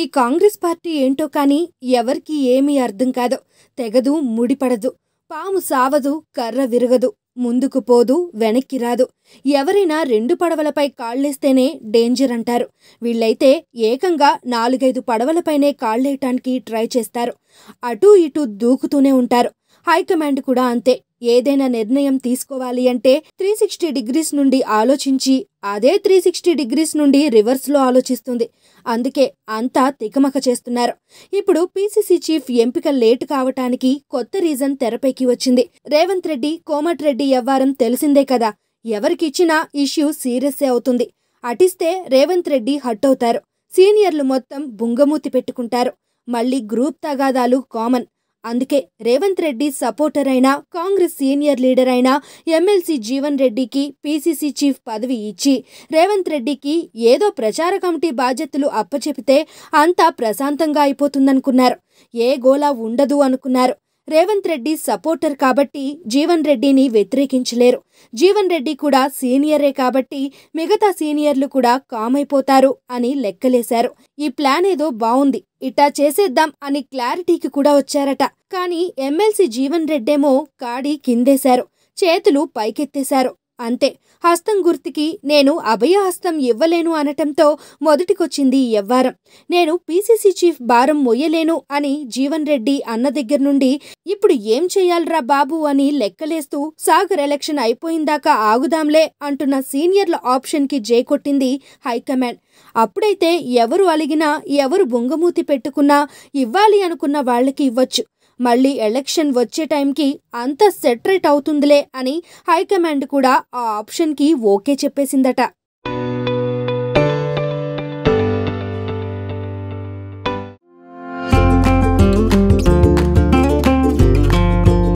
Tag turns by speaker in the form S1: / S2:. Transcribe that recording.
S1: ఈ కాంగ్రెస్ పార్టీ ఏంటో కానీ ఎవరికీ ఏమీ అర్థం కాదు తెగదు ముడిపడదు పాము సావదు కర్ర విరగదు ముందుకు పోదు వెనక్కి రాదు ఎవరైనా రెండు పడవలపై కాళ్లేస్తేనే డేంజర్ అంటారు వీళ్ళైతే ఏకంగా నాలుగైదు పడవలపైనే కాళ్లేయటానికి ట్రై చేస్తారు అటూ ఇటూ దూకుతూనే ఉంటారు హైకమాండ్ కూడా అంతే ఏదైనా నిర్ణయం తీసుకోవాలి అంటే త్రీ సిక్స్టీ డిగ్రీస్ నుండి ఆలోచించి అదే త్రీ సిక్స్టీ డిగ్రీస్ నుండి రివర్స్లో ఆలోచిస్తుంది అందుకే అంతా తికమక చేస్తున్నారు ఇప్పుడు పీసీసీ చీఫ్ ఎంపిక లేట్ కావటానికి కొత్త రీజన్ తెరపైకి వచ్చింది రేవంత్ రెడ్డి కోమట్ రెడ్డి వ్యవహారం తెలిసిందే కదా ఎవరికిచ్చినా ఇష్యూ సీరియస్సే అవుతుంది అటిస్తే రేవంత్ రెడ్డి హట్ అవుతారు సీనియర్లు మొత్తం బుంగమూతి పెట్టుకుంటారు మళ్ళీ గ్రూప్ తగాదాలు కామన్ అందుకే రేవంత్ రెడ్డి సపోర్టర్ అయినా కాంగ్రెస్ సీనియర్ లీడర్ అయినా ఎమ్మెల్సీ జీవన్ రెడ్డికి పీసీసీ చీఫ్ పదవి ఇచ్చి రేవంత్ రెడ్డికి ఏదో ప్రచార కమిటీ బాధ్యతలు అప్పచెపితే అంతా ప్రశాంతంగా అయిపోతుందనుకున్నారు ఏ గోలా ఉండదు అనుకున్నారు రేవంత్ రెడ్డి సపోర్టర్ కాబట్టి జీవన్ రెడ్డిని వ్యతిరేకించలేరు జీవన్ రెడ్డి కూడా సీనియరే కాబట్టి మిగతా సీనియర్లు కూడా కామ్ అయిపోతారు అని లెక్కలేశారు ఈ ప్లాన్ ఏదో బాగుంది ఇట్టా చేసేద్దాం అని క్లారిటీకి కూడా వచ్చారట కానీ ఎమ్మెల్సీ జీవన్ రెడ్డేమో కాడి కిందేశారు చేతులు పైకెత్తేశారు అంతే హస్తం గుర్తుకి నేను అభయహస్తం ఇవ్వలేను అనటంతో మొదటికొచ్చింది ఎవ్వారం నేను పీసీసీ చీఫ్ భారం మొయ్యలేను అని జీవన్ రెడ్డి అన్న దగ్గర నుండి ఇప్పుడు ఏం చేయాలరా బాబు అని లెక్కలేస్తూ సాగర్ ఎలక్షన్ అయిపోయిందాకా ఆగుదాంలే అంటున్న సీనియర్ల ఆప్షన్కి కొట్టింది హైకమాండ్ అప్పుడైతే ఎవరు అలిగినా ఎవరు బొంగమూతి పెట్టుకున్నా ఇవ్వాలి అనుకున్న వాళ్ళకి ఇవ్వచ్చు మళ్ళీ ఎలక్షన్ వచ్చే టైంకి అంత సెటరేట్ అవుతుందిలే అని హైకమాండ్ కూడా ఆ ఆప్షన్కి ఓకే చెప్పేసిందట